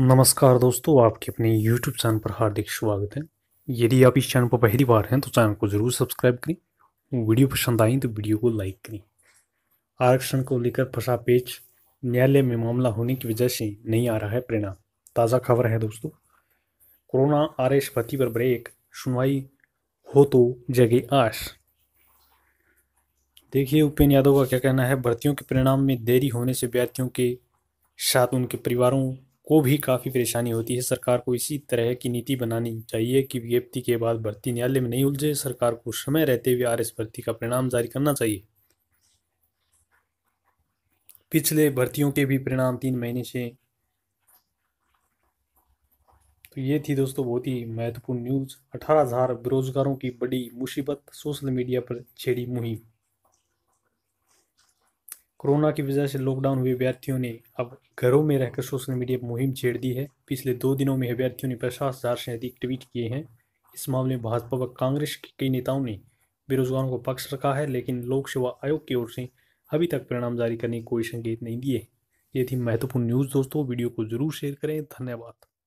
नमस्कार दोस्तों आपके अपने YouTube चैनल पर हार्दिक स्वागत है यदि आप इस चैनल पर पहली बार हैं तो चैनल को ज़रूर सब्सक्राइब करें वीडियो पसंद आई तो वीडियो को लाइक करें आरक्षण को लेकर फंसा पेच न्यायालय में मामला होने की वजह से नहीं आ रहा है परिणाम ताज़ा खबर है दोस्तों कोरोना आर एस भर्ती पर ब्रेक सुनवाई हो तो जगे आश देखिए उपेन्द्र यादव का क्या कहना है भर्तियों के परिणाम में देरी होने से व्यर्थियों के साथ उनके परिवारों को भी काफ़ी परेशानी होती है सरकार को इसी तरह की नीति बनानी चाहिए कि विज्ञप्ति के बाद भर्ती न्यायालय में नहीं उलझे सरकार को समय रहते हुए आर भर्ती का परिणाम जारी करना चाहिए पिछले भर्तियों के भी परिणाम तीन महीने से तो ये थी दोस्तों बहुत ही महत्वपूर्ण न्यूज़ अठारह हज़ार बेरोजगारों की बड़ी मुसीबत सोशल मीडिया पर छेड़ी मुहिम कोरोना की वजह से लॉकडाउन हुए अभ्यर्थियों ने अब घरों में रहकर सोशल मीडिया पर मुहिम छेड़ दी है पिछले दो दिनों में अभ्यर्थियों ने पचास हज़ार से अधिक ट्वीट किए हैं इस मामले में भाजपा व कांग्रेस के कई नेताओं ने बेरोजगारों को पक्ष रखा है लेकिन लोक सेवा आयोग की ओर से अभी तक परिणाम जारी करने के कोई संकेत नहीं दिए ये थी महत्वपूर्ण न्यूज़ दोस्तों वीडियो को जरूर शेयर करें धन्यवाद